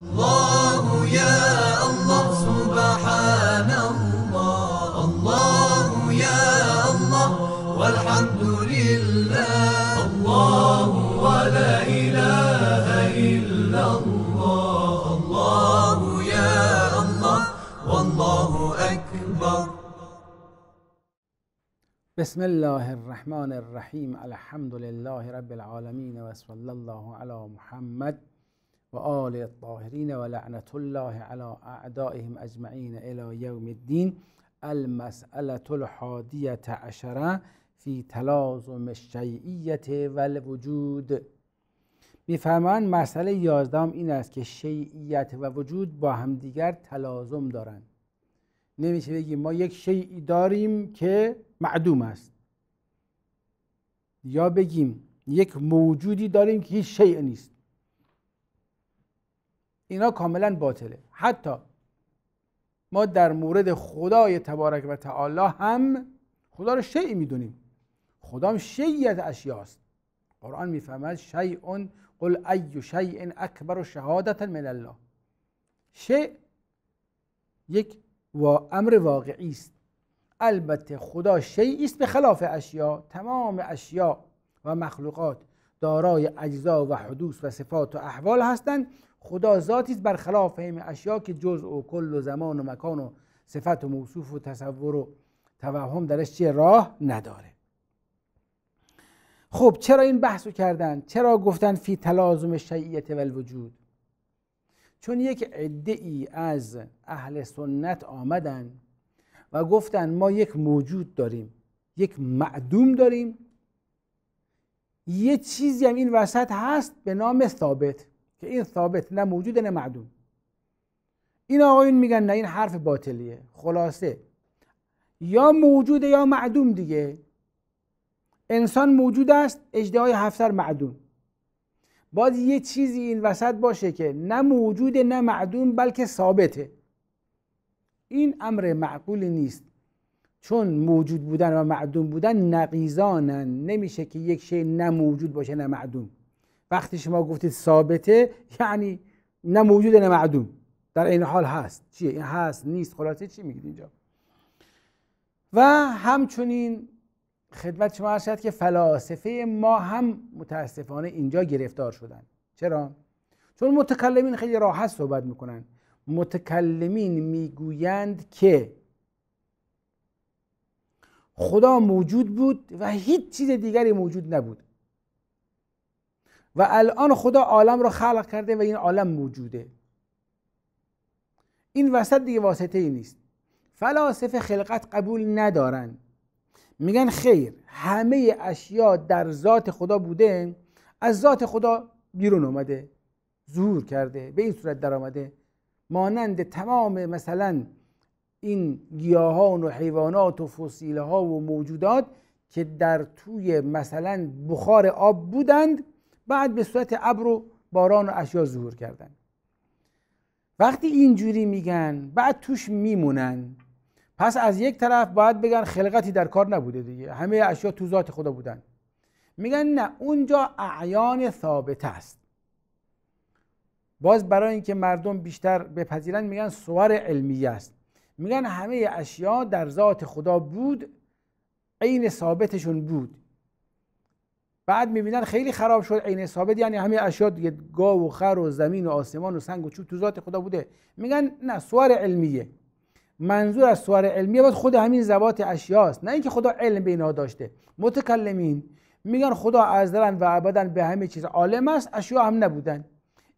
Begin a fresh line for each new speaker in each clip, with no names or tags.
الله يا الله سبحان الله الله يا الله والحمد لله الله ولا إله إلا الله الله يا الله والله أكبر بسم الله الرحمن الرحيم الحمد لله رب العالمين وصلى الله على محمد و آل الطاهرین و لعنت الله علی اعدائهم اجمعین الى یوم الدین المسألة الحادیة عشرة فی تلازم الشیعیت و الوجود میفهمند مسئله یازدهم این است که شیعیت و وجود با همدیگر تلازم دارند نمیشه بگیم ما یک شیعی داریم که معدوم است یا بگیم یک موجودی داریم که هیچ شیء نیست اینا کاملا باطله حتی ما در مورد خدای تبارک و تعالی هم خدا رو شیء میدونیم خدا هم از اشیاست قرآن میفهمد شیء قل ای شیء اکبر و شهادت من الله شیء یک و امر واقعی است البته خدا شیعی است به خلاف اشیا تمام اشیا و مخلوقات دارای اجزا و حدوث و صفات و احوال هستند خدا ذاتی است برخلاف همه اشیا که جز و کل و زمان و مکان و صفت و موصوف و تصور و توهم درش چه راه نداره خب چرا این بحث کردن چرا گفتن فی تلازم شیعیت و الوجود چون یک عده ای از اهل سنت آمدن و گفتن ما یک موجود داریم یک معدوم داریم یه چیزی هم این وسط هست به نام ثابت که این ثابت نه موجود نه معدوم این آقایون میگن نه این حرف باطلیه خلاصه یا موجوده یا معدوم دیگه انسان موجود است اجده های هفتر معدوم باز یه چیزی این وسط باشه که نه موجود نه معدوم بلکه ثابته این امر معقولی نیست چون موجود بودن و معدوم بودن نقیزانن نمیشه که یک شی نه موجود باشه نه معدوم وقتی شما گفتید ثابته یعنی نه موجود نه معدوم در این حال هست چیه این هست نیست خلاصه چی میگید اینجا و همچنین خدمت شما شد که فلاسفه ما هم متاسفانه اینجا گرفتار شدن چرا چون متکلمین خیلی راحت صحبت میکنن متکلمین میگویند که خدا موجود بود و هیچ چیز دیگری موجود نبود و الان خدا عالم رو خلق کرده و این عالم موجوده این وسط دیگه واسطه ای نیست فلاسفه خلقت قبول ندارن میگن خیر همه اشیا در ذات خدا بوده از ذات خدا بیرون اومده ظهور کرده به این صورت در آمده مانند تمام مثلا این گیاهان و حیوانات و فسیله ها و موجودات که در توی مثلا بخار آب بودند بعد به صورت ابر و باران و اشیا ظهور کردن وقتی اینجوری میگن بعد توش میمونن پس از یک طرف باید بگن خلقتی در کار نبوده دیگه همه اشیا تو ذات خدا بودن میگن نه اونجا اعیان ثابت است باز برای اینکه مردم بیشتر بپذیرن میگن سوار علمی است میگن همه اشیا در ذات خدا بود عین ثابتشون بود بعد میبینن خیلی خراب شد عین ثابت یعنی همه اشیا دیگه گاو و خر و زمین و آسمان و سنگ و چوب تو ذات خدا بوده میگن نه سوار علمیه منظور از سوار علمیه باید خود همین ذوات است نه اینکه خدا علم به اینها داشته متکلمین میگن خدا ازلن و ابدا به همه چیز عالم است اشیا هم نبودن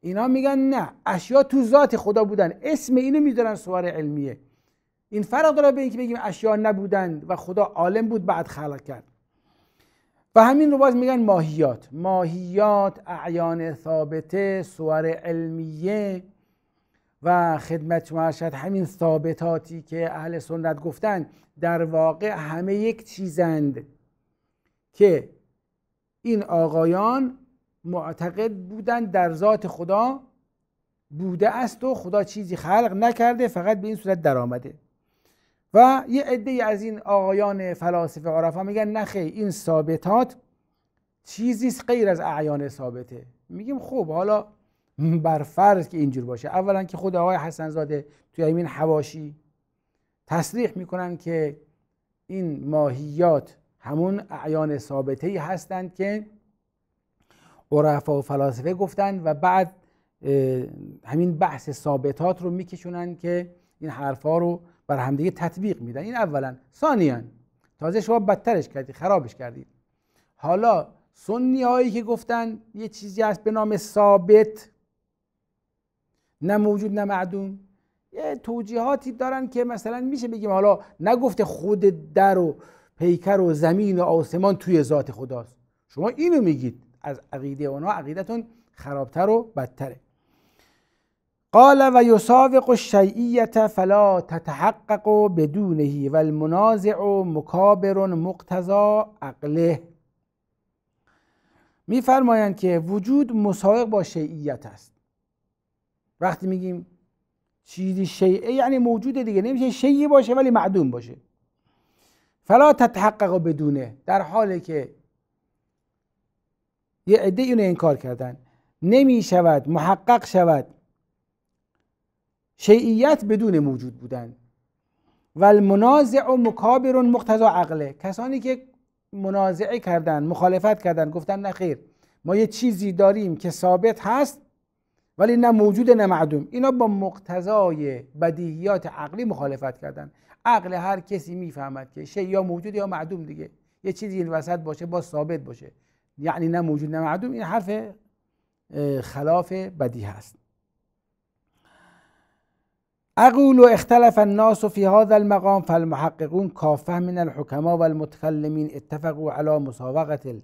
اینا میگن نه اشیا تو ذات خدا بودن اسم اینو میذارن سوار علمیه این فرق داره به اینکه بگیم اشیاء نبودند و خدا عالم بود بعد خلق کرد و همین رو باز میگن ماهیات ماهیات اعیان ثابته سوار علمیه و خدمت شما همین ثابتاتی که اهل سنت گفتن در واقع همه یک چیزند که این آقایان معتقد بودند در ذات خدا بوده است و خدا چیزی خلق نکرده فقط به این صورت درآمده و یه عده از این آقایان فلاسفه عرفا میگن نخه این ثابتات چیزی غیر از اعیان ثابته میگیم خب حالا بر فرض که اینجور باشه اولا که خود آقای حسن زاده توی این حواشی تصریح میکنن که این ماهیات همون اعیان ثابته ای هستند که عرفا و فلاسفه گفتن و بعد همین بحث ثابتات رو میکشونن که این حرفا رو بر همدیگه تطبیق میدن این اولا ثانیا تازه شما بدترش کردید خرابش کردید حالا سنی هایی که گفتن یه چیزی هست به نام ثابت نه موجود نه معدوم یه توجیهاتی دارن که مثلا میشه بگیم حالا نگفته خود در و پیکر و زمین و آسمان توی ذات خداست شما اینو میگید از عقیده اونها عقیدتون خرابتر و بدتره قال و یسابق الشیعیت فلا تتحقق بدونه و المنازع مکابر مقتضا عقله میفرمایند که وجود مساوق با شیعیت است وقتی میگیم چیزی شیعه یعنی موجود دیگه نمیشه شیعی باشه ولی معدوم باشه فلا تتحقق بدونه در حالی که یه عده اینو انکار کردن نمیشود محقق شود شیعیت بدون موجود بودن و المنازع و مکابر مقتضا عقله کسانی که منازعه کردن مخالفت کردن گفتن نه خیر ما یه چیزی داریم که ثابت هست ولی نه موجود نه معدوم اینا با مقتضای بدیهیات عقلی مخالفت کردن عقل هر کسی میفهمد که شی یا موجود یا معدوم دیگه یه چیزی این وسط باشه با ثابت باشه یعنی نه موجود نه معدوم این حرف خلاف بدی هست اقول و اختلف الناس فی هذا المقام فالمحققون کافه من الحكماء والمتكلمين اتفقوا على مسابقة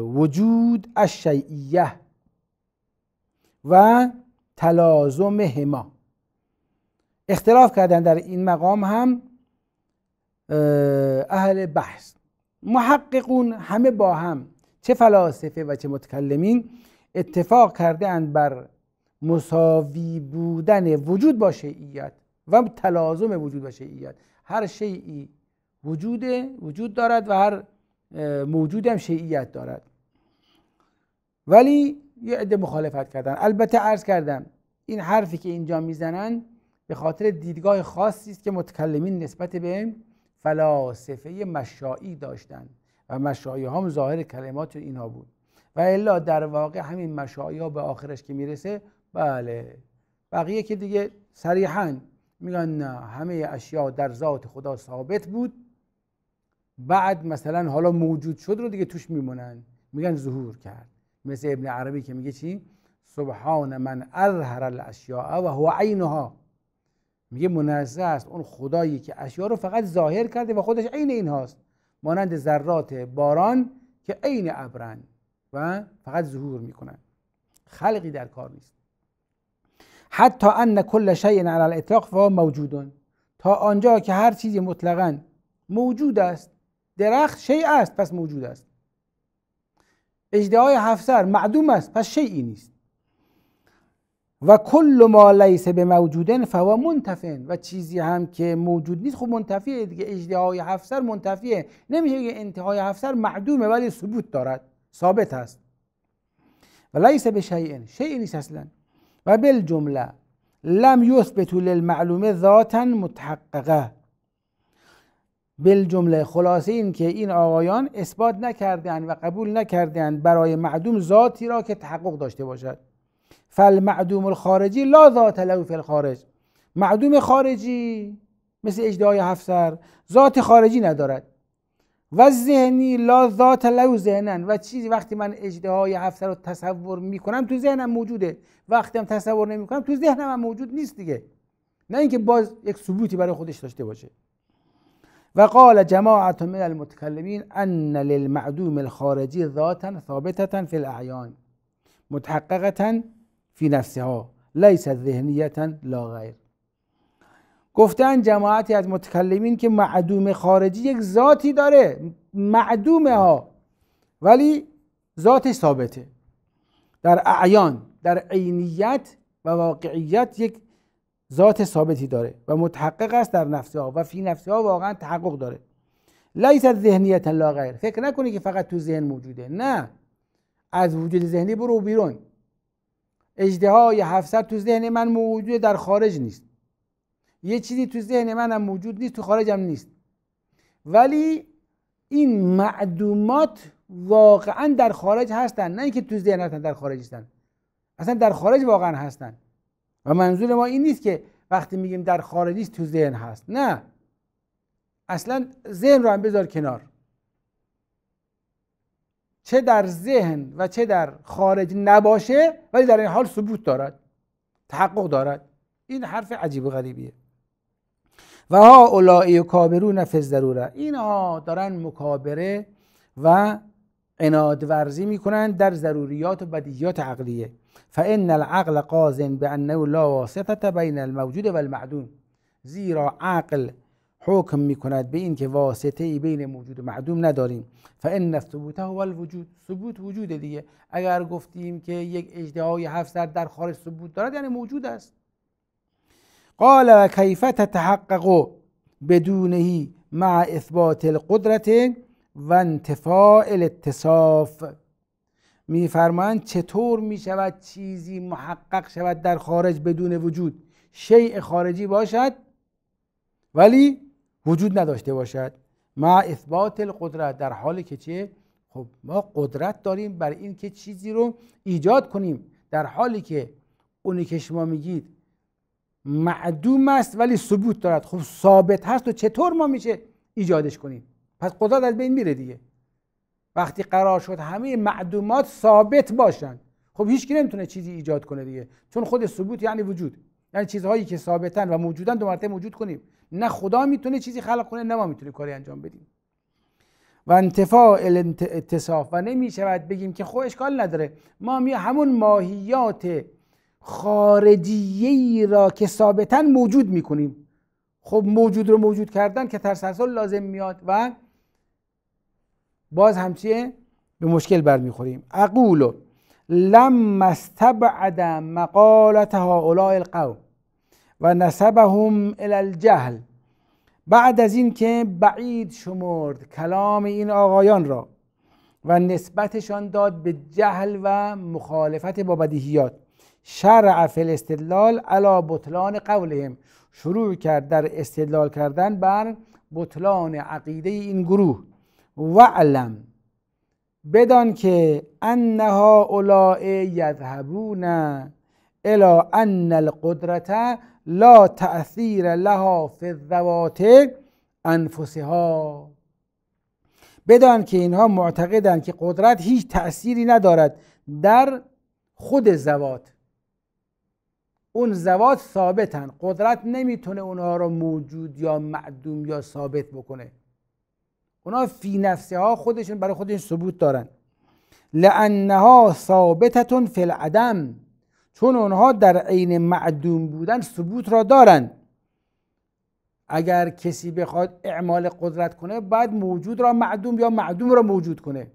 وجود الشیعیه و تلازم هما اختلاف کردن در این مقام هم اهل بحث محققون همه با هم چه فلاسفه و چه متکلمین اتفاق کرده اند بر مساوی بودن وجود با شیعیت و تلازم وجود با شیعیت هر شیعی وجود وجود دارد و هر موجود هم شیعیت دارد ولی یه عده مخالفت کردن البته عرض کردم این حرفی که اینجا میزنن به خاطر دیدگاه خاصی است که متکلمین نسبت به فلاسفه مشاعی داشتند و مشاعی هم ظاهر کلمات اینها بود و الا در واقع همین مشاعی ها به آخرش که میرسه بله بقیه که دیگه صریحا میگن نه همه اشیاء در ذات خدا ثابت بود بعد مثلا حالا موجود شد رو دیگه توش میمونن میگن ظهور کرد مثل ابن عربی که میگه چی سبحان من اظهر الاشیاء و هو عینها میگه منزه است اون خدایی که اشیاء رو فقط ظاهر کرده و خودش عین اینهاست مانند ذرات باران که عین ابرن و فقط ظهور میکنن خلقی در کار نیست حتی ان کل شیء علی الاطلاق فهو موجود تا آنجا که هر چیزی مطلقا موجود است درخت شیء است پس موجود است اجده های معدوم است پس شیء نیست و کل ما لیس به موجودن فهو و چیزی هم که موجود نیست خب منتفیه دیگه اجده های هفت منتفیه نمیشه که انتهای هفت معدومه ولی ثبوت دارد ثابت است و لیس به شیء شیء نیست اصلا و بالجمله لم طول المعلومه ذاتا متحققه بالجمله خلاصه این که این آقایان اثبات نکردند و قبول نکردند برای معدوم ذاتی را که تحقق داشته باشد فالمعدوم الخارجی لا ذات له فی الخارج معدوم خارجی مثل اجدای هفت ذات خارجی ندارد و ذهنی لا ذات لو ذهنن و چیزی وقتی من اجده های هفته رو تصور میکنم تو ذهنم موجوده وقتی هم تصور نمیکنم تو ذهنم هم موجود نیست دیگه نه اینکه باز یک ثبوتی برای خودش داشته باشه و قال جماعت من المتکلمین ان للمعدوم الخارجی ذاتا ثابتتا فی الاعیان متحققتا فی نفسها لیست ذهنیتا لا غیر گفتن جماعتی از متکلمین که معدوم خارجی یک ذاتی داره معدومه ها ولی ذاتش ثابته در اعیان در عینیت و واقعیت یک ذات ثابتی داره و متحقق است در نفسها و فی نفسها واقعا تحقق داره لیس ذهنیت لا غیر فکر نکنی که فقط تو ذهن موجوده نه از وجود ذهنی برو بیرون اجده های 700 تو ذهن من موجوده در خارج نیست یه چیزی تو ذهن منم موجود نیست تو خارجم نیست ولی این معدومات واقعا در خارج هستن نه اینکه تو ذهن هستن در خارج هستن اصلا در خارج واقعا هستن و منظور ما این نیست که وقتی میگیم در خارج تو ذهن هست نه اصلا ذهن رو هم بذار کنار چه در ذهن و چه در خارج نباشه ولی در این حال ثبوت دارد تحقق دارد این حرف عجیب و غریبیه و ها اولای و کابرون فز ضروره اینها دارن مکابره و انادورزی میکنن در ضروریات و بدیات عقلیه فان العقل قازن به انه لا واسطه بین الموجود و المعدوم زیرا عقل حکم میکند به این که واسطه ای بین موجود و معدوم نداریم فان ثبوته هو الوجود ثبوت وجود دیگه اگر گفتیم که یک اجدهای 700 در خارج ثبوت دارد یعنی موجود است قال و کیف تتحقق بدونهی مع اثبات القدرت و انتفاع الاتصاف میفرمایند چطور می شود چیزی محقق شود در خارج بدون وجود شیء خارجی باشد ولی وجود نداشته باشد مع اثبات القدرت در حالی که چه خب ما قدرت داریم بر این که چیزی رو ایجاد کنیم در حالی که اونی که شما میگید معدوم است ولی ثبوت دارد خب ثابت هست و چطور ما میشه ایجادش کنیم پس قدرت از بین میره دیگه وقتی قرار شد همه معدومات ثابت باشن خب هیچکی نمیتونه چیزی ایجاد کنه دیگه چون خود ثبوت یعنی وجود یعنی چیزهایی که ثابتن و موجودن دو مرتبه موجود کنیم نه خدا میتونه چیزی خلق کنه نه ما میتونیم کاری انجام بدیم و انتفاع الاتصاف و نمیشود بگیم که خب اشکال نداره ما می همون ماهیات خارجیه ای را که ثابتا موجود میکنیم خب موجود رو موجود کردن که ترسلسل لازم میاد و باز همچیه به مشکل برمیخوریم اقولو لما استبعد مقالت هؤلاء القوم و نسبهم الى الجهل بعد از که بعید شمرد کلام این آقایان را و نسبتشان داد به جهل و مخالفت با بدیهیات شرع فی استدلال علا بطلان قولهم شروع کرد در استدلال کردن بر بطلان عقیده این گروه و علم بدان که انها اولائه یذهبون الا ان القدرت لا تأثیر لها فی الذوات انفسها بدان که اینها معتقدند که قدرت هیچ تأثیری ندارد در خود ذوات اون زوات ثابتن قدرت نمیتونه اونها رو موجود یا معدوم یا ثابت بکنه اونا فی نفسه ها خودشون برای خودشون ثبوت دارن لانها ثابتتون فی العدم چون اونها در عین معدوم بودن ثبوت را دارن اگر کسی بخواد اعمال قدرت کنه باید موجود را معدوم یا معدوم را موجود کنه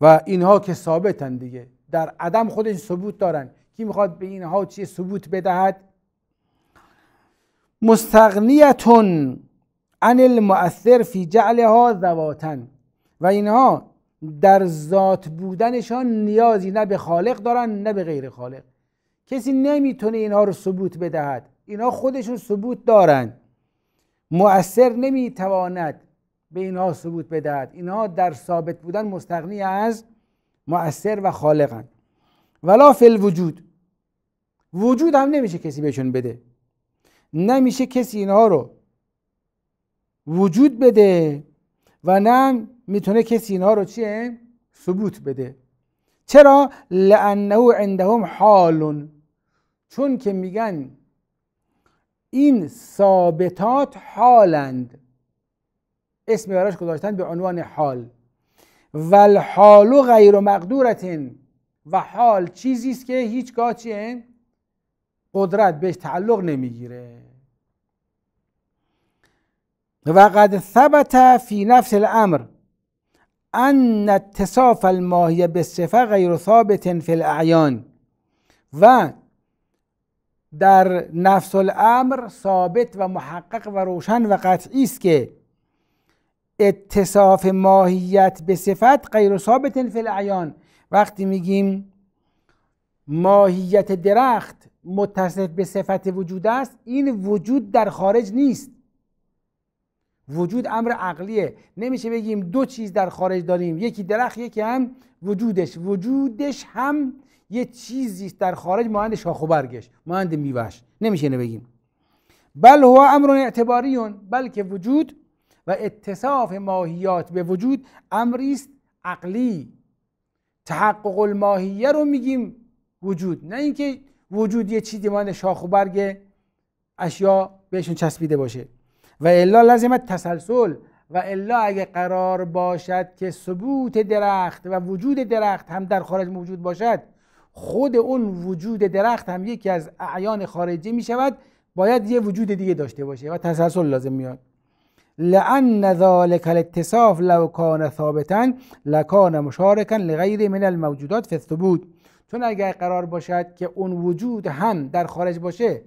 و اینها که ثابتن دیگه در عدم خودش ثبوت دارن کی میخواد به اینها چی ثبوت بدهد مستغنیتون عن المؤثر فی جعلها ذواتن و اینها در ذات بودنشان نیازی نه به خالق دارن نه به غیر خالق کسی نمیتونه اینها رو ثبوت بدهد اینها خودشون ثبوت دارن مؤثر نمیتواند به اینها ثبوت بدهد اینها در ثابت بودن مستغنی از مؤثر و خالقن ولا فی الوجود وجود هم نمیشه کسی بهشون بده نمیشه کسی اینها رو وجود بده و نه میتونه کسی اینها رو چیه ثبوت بده چرا لانه عندهم حال چون که میگن این ثابتات حالند اسم براش گذاشتن به عنوان حال و الحال غیر مقدورتن و حال چیزی است که هیچگاه چیه قدرت بهش تعلق نمیگیره و قد ثبت فی نفس الامر ان اتصاف الماهیه به صفه غیر ثابت فی الاعیان و در نفس الامر ثابت و محقق و روشن و قطعی است که اتصاف ماهیت به صفت غیر ثابت فی الاعیان وقتی میگیم ماهیت درخت متصف به صفت وجود است این وجود در خارج نیست وجود امر عقلیه نمیشه بگیم دو چیز در خارج داریم یکی درخت یکی هم وجودش وجودش هم یه چیزی در خارج مانند شاخ و برگش مانند میوهش نمیشه اینو بگیم بل هو امر اعتباریون بلکه وجود و اتصاف ماهیات به وجود امری است عقلی تحقق الماهیه رو میگیم وجود نه اینکه وجود یه چیزی مانند شاخ و برگ اشیا بهشون چسبیده باشه و الا لازمت تسلسل و الا اگه قرار باشد که ثبوت درخت و وجود درخت هم در خارج موجود باشد خود اون وجود درخت هم یکی از اعیان خارجی می شود باید یه وجود دیگه داشته باشه و تسلسل لازم میاد لأن ذلك الاتصاف لو كان ثابتا لكان مشاركا لغير من الموجودات في الثبوت چون اگر قرار باشد که اون وجود هم در خارج باشه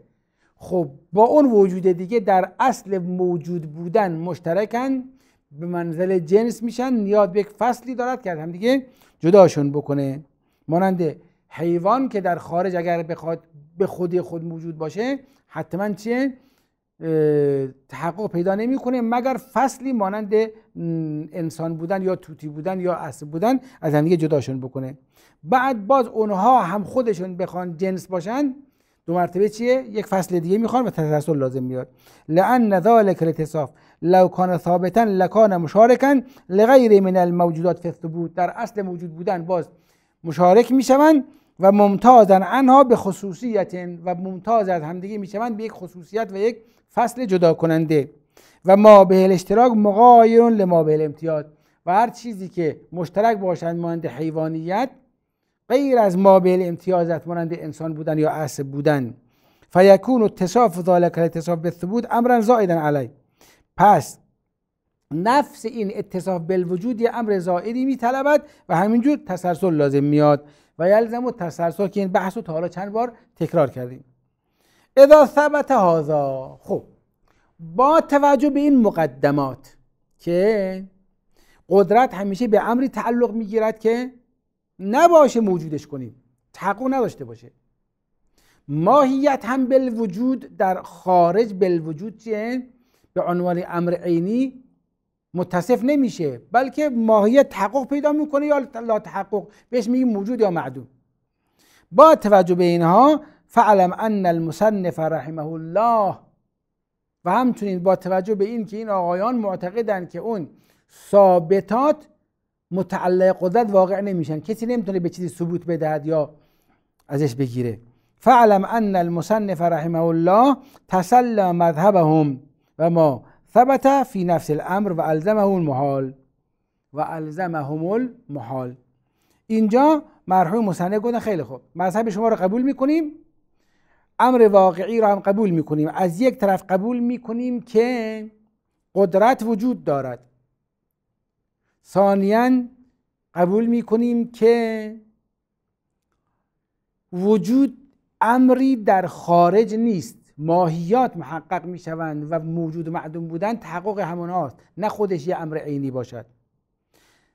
خب با اون وجود دیگه در اصل موجود بودن مشترکن به منزل جنس میشن نیاد به یک فصلی دارد که هم دیگه جداشون بکنه مانند حیوان که در خارج اگر بخواد به خودی خود موجود باشه حتما چیه تحقق پیدا نمیکنه مگر فصلی مانند انسان بودن یا توتی بودن یا اصل بودن از همدیگه جداشون بکنه بعد باز اونها هم خودشون بخوان جنس باشن دو مرتبه چیه یک فصل دیگه میخوان و تسلسل لازم میاد لان ذلک الاتصاف لو کان ثابتا لکان مشارکن لغیر من الموجودات فی الثبوت در اصل موجود بودن باز مشارک میشوند و ممتازن انها به خصوصیت و ممتاز از همدیگه میشوند به یک خصوصیت و یک فصل جدا کننده و ما به اشتراک مقایرون لما به امتیاز و هر چیزی که مشترک باشند مانند حیوانیت غیر از ما به امتیازت مانند انسان بودن یا عصب بودن فیکون اتصاف ذالک الاتصاف به ثبوت امرا زائدا علی پس نفس این اتصاف بالوجود یه امر زائدی میطلبد و همینجور تسلسل لازم میاد و یلزم و تسلسل که این بحث رو تا حالا چند بار تکرار کردیم اذا ثبت هازا خب با توجه به این مقدمات که قدرت همیشه به امری تعلق میگیرد که نباشه موجودش کنیم تحقق نداشته باشه ماهیت هم بالوجود در خارج بالوجود چیه؟ به عنوان امر عینی متصف نمیشه بلکه ماهیت تحقق پیدا میکنه یا لا تحقق بهش میگیم موجود یا معدوم با توجه به اینها فعلم ان المصنف رحمه الله و همچنین با توجه به این که این آقایان معتقدند که اون ثابتات متعلق قدرت واقع نمیشن کسی نمیتونه به چیزی ثبوت بدهد یا ازش بگیره فعلم ان المصنف رحمه الله تسلم مذهبهم و ما ثبت فی نفس الامر و الزمه المحال و الزمهم المحال اینجا مرحوم مصنع گفتن خیلی خوب مذهب شما رو قبول میکنیم امر واقعی را هم قبول میکنیم از یک طرف قبول میکنیم که قدرت وجود دارد ثانیا قبول میکنیم که وجود امری در خارج نیست ماهیات محقق می شوند و موجود معدوم بودن تحقق هاست نه خودش یه امر عینی باشد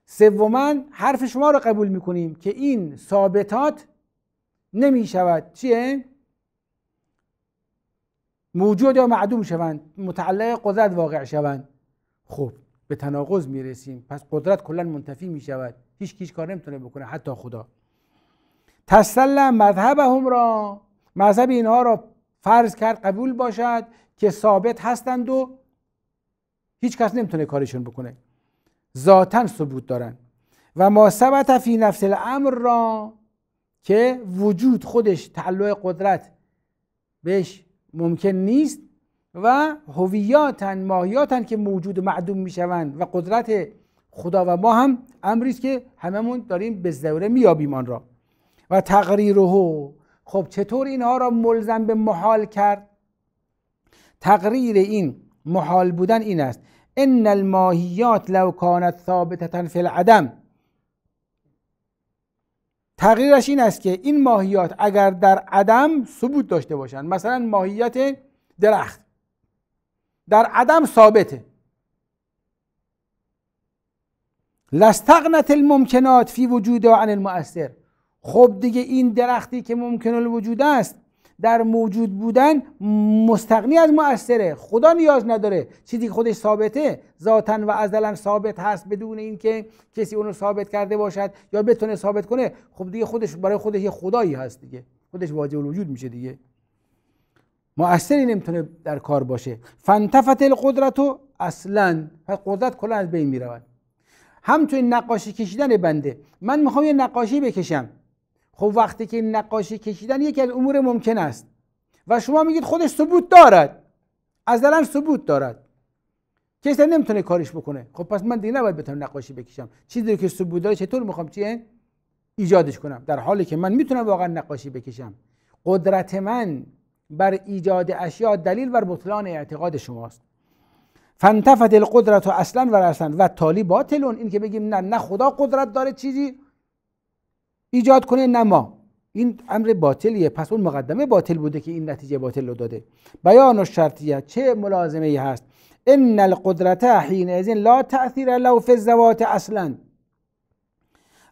سوما حرف شما رو قبول میکنیم که این ثابتات نمی شود چیه موجود یا معدوم شوند متعلق قدرت واقع شوند خب به تناقض میرسیم پس قدرت کلا منتفی می شود هیچ کیش کار نمیتونه بکنه حتی خدا تسلم مذهبهم را مذهب اینها را فرض کرد قبول باشد که ثابت هستند و هیچ کس نمیتونه کارشون بکنه ذاتا ثبوت دارن و ما ثبت فی نفس الامر را که وجود خودش تعلق قدرت بهش ممکن نیست و هویاتن ماهیاتن که موجود معدوم میشوند و قدرت خدا و ما هم امری است که هممون داریم به زوره میابیمان آن را و تقریره خب چطور اینها را ملزم به محال کرد تقریر این محال بودن این است ان الماهیات لو کانت ثابته فی العدم تغییرش این است که این ماهیات اگر در عدم ثبوت داشته باشند مثلا ماهیت درخت در عدم ثابته لستغنت الممکنات فی وجود عن المؤثر خب دیگه این درختی که ممکن الوجود است در موجود بودن مستقنی از مؤثره خدا نیاز نداره چیزی که خودش ثابته ذاتا و ازلا ثابت هست بدون اینکه کسی اونو ثابت کرده باشد یا بتونه ثابت کنه خب دیگه خودش برای خودش یه خدایی هست دیگه خودش واجب الوجود میشه دیگه مؤثری نمیتونه در کار باشه فنتفت القدرت و اصلا قدرت کلا از بین میرود همچنین نقاشی کشیدن بنده من میخوام یه نقاشی بکشم خب وقتی که نقاشی کشیدن یکی از امور ممکن است و شما میگید خودش ثبوت دارد از دلم ثبوت دارد کسی نمیتونه کارش بکنه خب پس من دیگه نباید بتونم نقاشی بکشم چیزی که ثبوت داره چطور میخوام چیه ایجادش کنم در حالی که من میتونم واقعا نقاشی بکشم قدرت من بر ایجاد اشیا دلیل بر بطلان اعتقاد شماست فانتفت القدرت اصلا و اصلا و تالی باطلون این که بگیم نه نه خدا قدرت داره چیزی ایجاد کنه نه ما این امر باطلیه پس اون مقدمه باطل بوده که این نتیجه باطل رو داده بیان و شرطیه چه ملازمه ای هست ان القدرت حین از لا تاثیر لو فی الزوات اصلا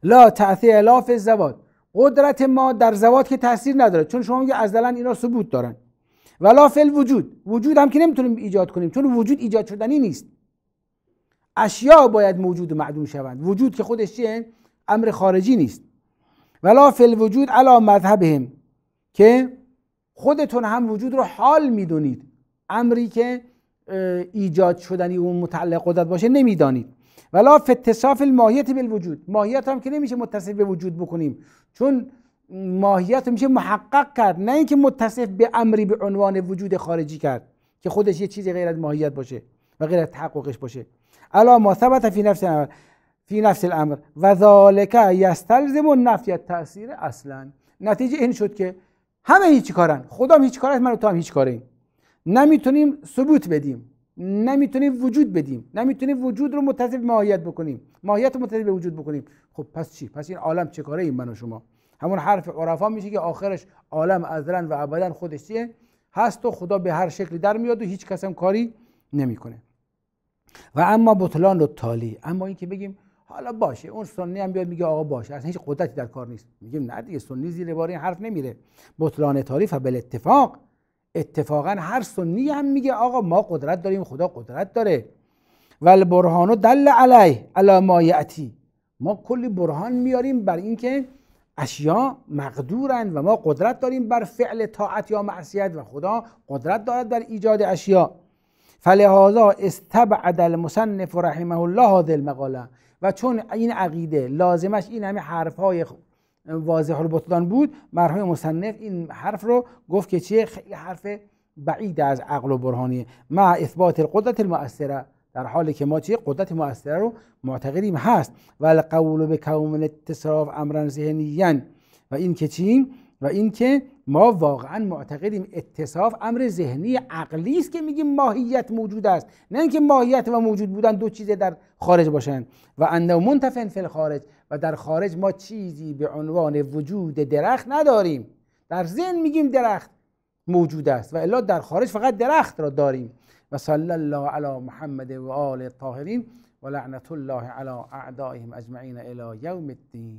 لا تأثیر لا فی الزوات قدرت ما در زوات که تاثیر نداره چون شما میگه از اینا ثبوت دارن ولا فی الوجود وجود هم که نمیتونیم ایجاد کنیم چون وجود ایجاد شدنی نیست اشیا باید موجود معدوم شوند وجود که خودش چیه امر خارجی نیست ولا فی الوجود علا مذهبهم که خودتون هم وجود رو حال میدونید امری که ایجاد شدنی و متعلق قدرت باشه نمیدانید ولا فی اتصاف الماهیت بالوجود ماهیت هم که نمیشه متصف به وجود بکنیم چون ماهیت میشه محقق کرد نه اینکه متصف به امری به عنوان وجود خارجی کرد که خودش یه چیزی غیر از ماهیت باشه و غیر از تحققش باشه الا ما ثبت فی نفس فی نفس الامر و ذالک یستلزم و نفی تاثیر اصلا نتیجه این شد که همه هیچ کارن هم هیچ کاره من و تو هم هیچ کاری نمیتونیم ثبوت بدیم نمیتونیم وجود بدیم نمیتونیم وجود رو متصل ماهیت بکنیم ماهیت رو وجود بکنیم خب پس چی پس این عالم چه کاره این من و شما همون حرف عرفا میشه که آخرش عالم ازلا و ابدا خودش هست و خدا به هر شکلی در میاد و هیچ کس هم کاری نمیکنه و اما بطلان رو تالی اما اینکه بگیم حالا باشه اون سنی هم بیاد میگه آقا باشه اصلا هیچ قدرتی در کار نیست میگیم نه دیگه سنی زیر بار این حرف نمیره بطلان و بل اتفاق اتفاقا هر سنی هم میگه آقا ما قدرت داریم خدا قدرت داره و برهانو دل علیه علا ما ما کلی برهان میاریم بر اینکه اشیا مقدورند و ما قدرت داریم بر فعل طاعت یا معصیت و خدا قدرت دارد در ایجاد اشیا فلهذا استبعد المصنف رحمه الله هذه المقاله و چون این عقیده لازمش این همه های واضح البطلان بود مرحوم مصنف این حرف رو گفت که چیه خیلی حرف بعید از عقل و برهانی مع اثبات القدرت المؤثره در حالی که ما چیه قدرت مؤثره رو معتقدیم هست و القول به کون اتصاف امرا ذهنیا و این که چیم و اینکه ما واقعا معتقدیم اتصاف امر ذهنی عقلی است که میگیم ماهیت موجود است نه اینکه ماهیت و موجود بودن دو چیز در خارج باشند و اندو منتفن فی خارج و در خارج ما چیزی به عنوان وجود درخت نداریم در ذهن میگیم درخت موجود است و الا در خارج فقط درخت را داریم و صلی الله علی محمد و آل الطاهرین و لعنت الله علی اعدائهم اجمعین الی یوم الدین